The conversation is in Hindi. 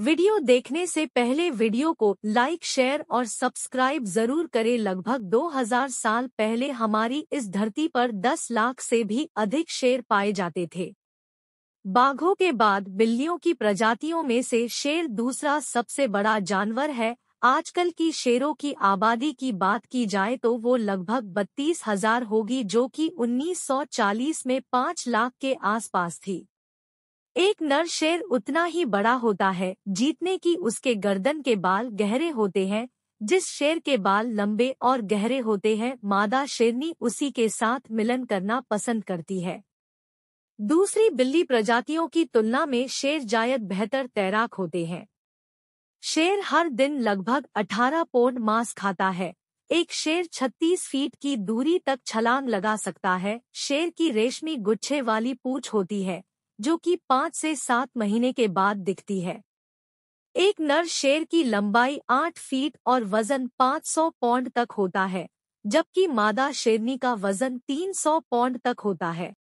वीडियो देखने से पहले वीडियो को लाइक शेयर और सब्सक्राइब जरूर करें लगभग 2000 साल पहले हमारी इस धरती पर 10 लाख से भी अधिक शेर पाए जाते थे बाघों के बाद बिल्लियों की प्रजातियों में से शेर दूसरा सबसे बड़ा जानवर है आजकल की शेरों की आबादी की बात की जाए तो वो लगभग बत्तीस हजार होगी जो कि 1940 में 5 लाख के आसपास थी एक नर शेर उतना ही बड़ा होता है जीतने की उसके गर्दन के बाल गहरे होते हैं जिस शेर के बाल लंबे और गहरे होते हैं मादा शेरनी उसी के साथ मिलन करना पसंद करती है दूसरी बिल्ली प्रजातियों की तुलना में शेर जायद बेहतर तैराक होते हैं शेर हर दिन लगभग 18 पौंड मांस खाता है एक शेर 36 फीट की दूरी तक छलांग लगा सकता है शेर की रेशमी गुच्छे वाली पूछ होती है जो कि पाँच से सात महीने के बाद दिखती है एक नर शेर की लंबाई आठ फीट और वजन सौ पौंड तक होता है जबकि मादा शेरनी का वजन तीन सौ पौंड तक होता है